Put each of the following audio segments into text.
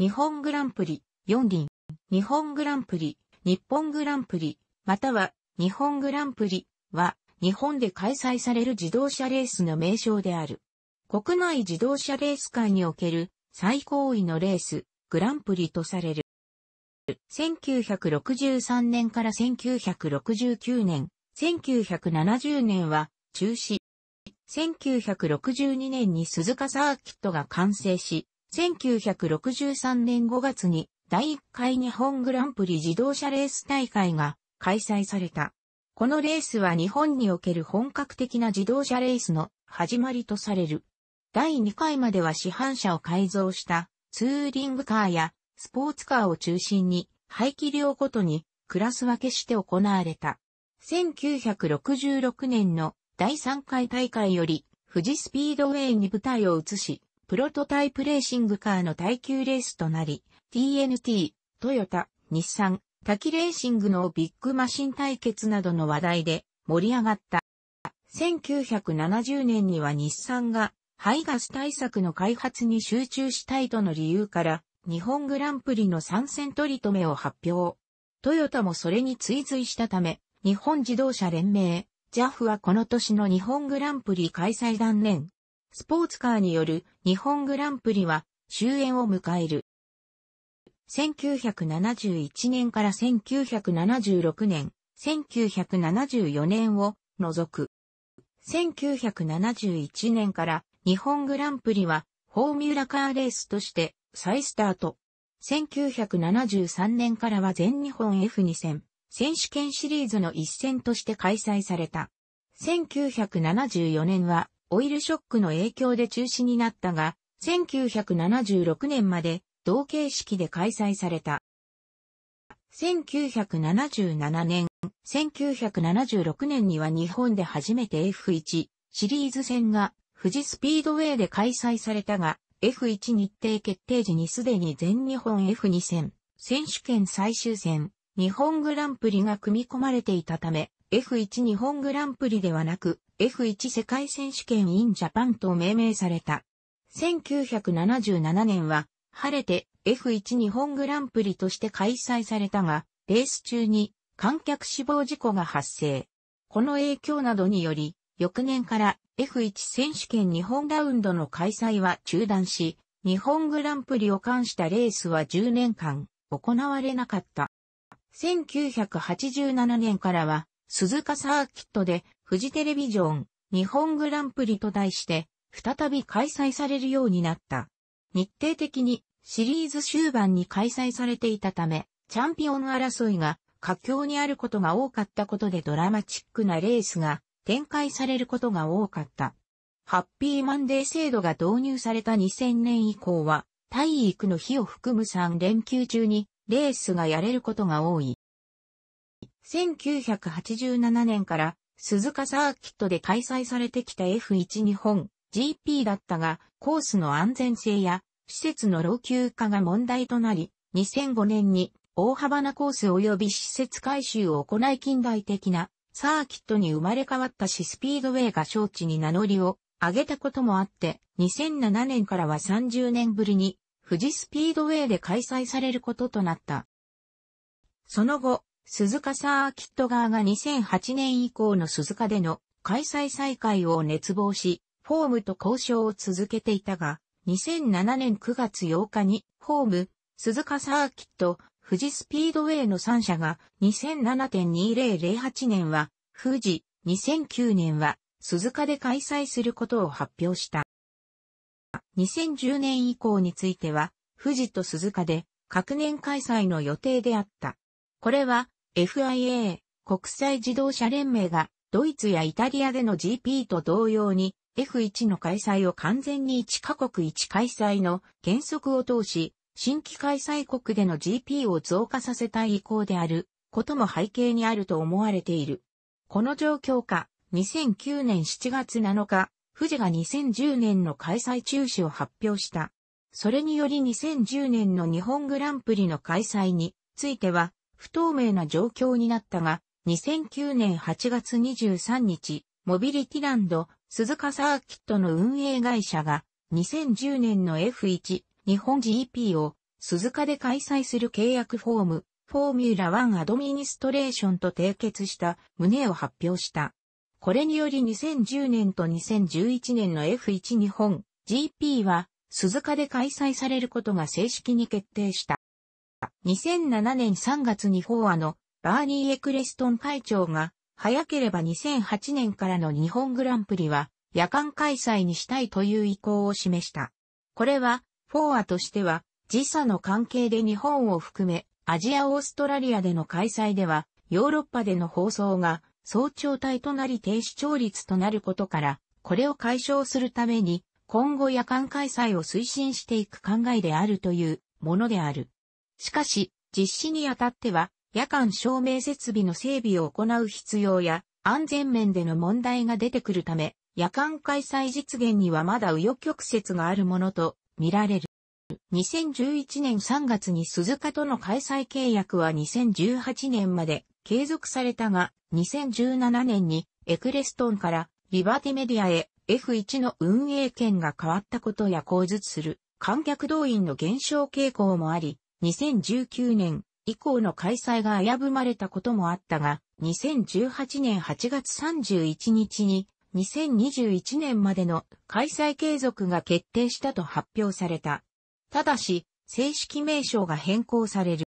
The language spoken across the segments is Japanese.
日本グランプリ、四輪、日本グランプリ、日本グランプリ、または日本グランプリは日本で開催される自動車レースの名称である。国内自動車レース界における最高位のレース、グランプリとされる。1963年から1969年、1970年は中止。1962年に鈴鹿サーキットが完成し、1963年5月に第1回日本グランプリ自動車レース大会が開催された。このレースは日本における本格的な自動車レースの始まりとされる。第2回までは市販車を改造したツーリングカーやスポーツカーを中心に排気量ごとにクラス分けして行われた。1966年の第3回大会より富士スピードウェイに舞台を移し、プロトタイプレーシングカーの耐久レースとなり、TNT、トヨタ、日産、タキレーシングのビッグマシン対決などの話題で盛り上がった。1970年には日産が排ガス対策の開発に集中したいとの理由から、日本グランプリの参戦取り留めを発表。トヨタもそれに追随したため、日本自動車連盟、JAF はこの年の日本グランプリ開催断念。スポーツカーによる日本グランプリは終焉を迎える。1971年から1976年、1974年を除く。1971年から日本グランプリはフォーミュラカーレースとして再スタート。1973年からは全日本 F2 戦選手権シリーズの一戦として開催された。1974年はオイルショックの影響で中止になったが、1976年まで同形式で開催された。1977年、1976年には日本で初めて F1 シリーズ戦が富士スピードウェイで開催されたが、F1 日程決定時にすでに全日本 F2 戦、選手権最終戦、日本グランプリが組み込まれていたため、F1 日本グランプリではなく、F1 世界選手権 in ジャパンと命名された。1977年は、晴れて F1 日本グランプリとして開催されたが、レース中に観客死亡事故が発生。この影響などにより、翌年から F1 選手権日本ラウンドの開催は中断し、日本グランプリを冠したレースは10年間行われなかった。1987年からは鈴鹿サーキットで、フジテレビジョン、日本グランプリと題して、再び開催されるようになった。日程的にシリーズ終盤に開催されていたため、チャンピオン争いが佳境にあることが多かったことでドラマチックなレースが展開されることが多かった。ハッピーマンデー制度が導入された2000年以降は、体育の日を含む3連休中にレースがやれることが多い。1987年から鈴鹿サーキットで開催されてきた F1 日本 GP だったが、コースの安全性や施設の老朽化が問題となり、2005年に大幅なコース及び施設改修を行い近代的なサーキットに生まれ変わったしスピードウェイが招致に名乗りを上げたこともあって、2007年からは30年ぶりに富士スピードウェイで開催されることとなった。その後、鈴鹿サーキット側が2008年以降の鈴鹿での開催再開を熱望し、ホームと交渉を続けていたが、2007年9月8日にホーム、鈴鹿サーキット、富士スピードウェイの3社が2007.2008年は富士、2009年は鈴鹿で開催することを発表した。2010年以降については、富士と鈴鹿で各年開催の予定であった。これは FIA、国際自動車連盟が、ドイツやイタリアでの GP と同様に、F1 の開催を完全に1カ国1開催の原則を通し、新規開催国での GP を増加させたい意向であることも背景にあると思われている。この状況下、2009年7月7日、富士が2010年の開催中止を発表した。それにより2010年の日本グランプリの開催については、不透明な状況になったが、2009年8月23日、モビリティランド、鈴鹿サーキットの運営会社が、2010年の F1 日本 GP を鈴鹿で開催する契約フォーム、フォーミュラ1アドミニストレーションと締結した旨を発表した。これにより2010年と2011年の F1 日本 GP は鈴鹿で開催されることが正式に決定した。2007年3月にフォーアのバーニー・エクレストン会長が、早ければ2008年からの日本グランプリは、夜間開催にしたいという意向を示した。これは、フォーアとしては、時差の関係で日本を含め、アジア・オーストラリアでの開催では、ヨーロッパでの放送が、早朝帯となり低視聴率となることから、これを解消するために、今後夜間開催を推進していく考えであるというものである。しかし、実施にあたっては、夜間照明設備の整備を行う必要や、安全面での問題が出てくるため、夜間開催実現にはまだ右翼曲折があるものと見られる。2011年3月に鈴鹿との開催契約は2018年まで継続されたが、2017年にエクレストンからリバティメディアへ F1 の運営権が変わったことや後述する観客動員の減少傾向もあり、2019年以降の開催が危ぶまれたこともあったが、2018年8月31日に2021年までの開催継続が決定したと発表された。ただし、正式名称が変更される。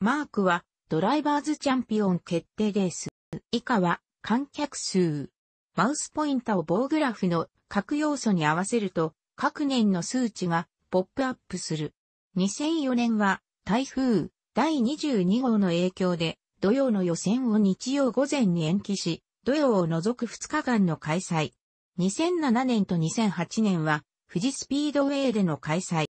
マークはドライバーズチャンピオン決定レース。以下は観客数。マウスポインタを棒グラフの各要素に合わせると、各年の数値がポップアップする。2004年は台風第22号の影響で土曜の予選を日曜午前に延期し、土曜を除く2日間の開催。2007年と2008年は富士スピードウェイでの開催。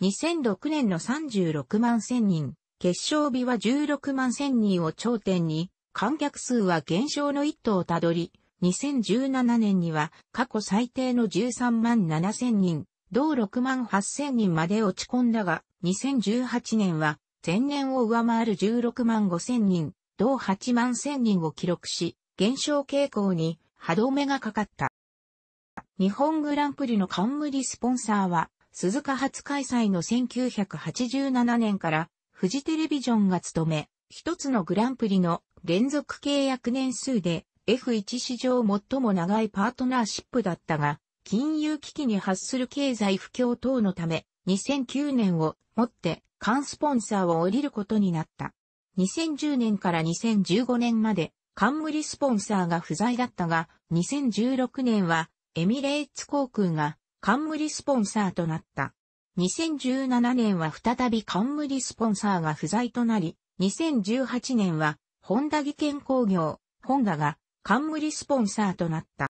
2006年の36万1000人、決勝日は16万1000人を頂点に、観客数は減少の一途をたどり、2017年には過去最低の13万7000人、同6万8000人まで落ち込んだが、2018年は前年を上回る16万5000人、同8万1000人を記録し、減少傾向に歯止めがかかった。日本グランプリの冠スポンサーは、鈴鹿初開催の1987年からフジテレビジョンが務め、一つのグランプリの連続契約年数で F1 史上最も長いパートナーシップだったが、金融危機に発する経済不況等のため、2009年をもって、缶スポンサーを降りることになった。2010年から2015年まで、冠スポンサーが不在だったが、2016年は、エミレーツ航空が、冠スポンサーとなった。2017年は再び冠スポンサーが不在となり、2018年は、本田技研工業、ホンダが、冠スポンサーとなった。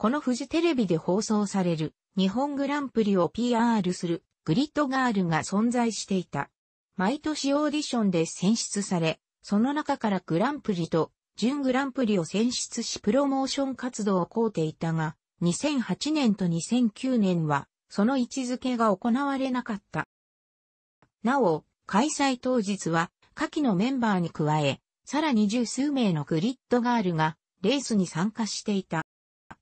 このフジテレビで放送される日本グランプリを PR するグリッドガールが存在していた。毎年オーディションで選出され、その中からグランプリと準グランプリを選出しプロモーション活動をこていたが、2008年と2009年はその位置づけが行われなかった。なお、開催当日は下記のメンバーに加え、さらに十数名のグリッドガールがレースに参加していた。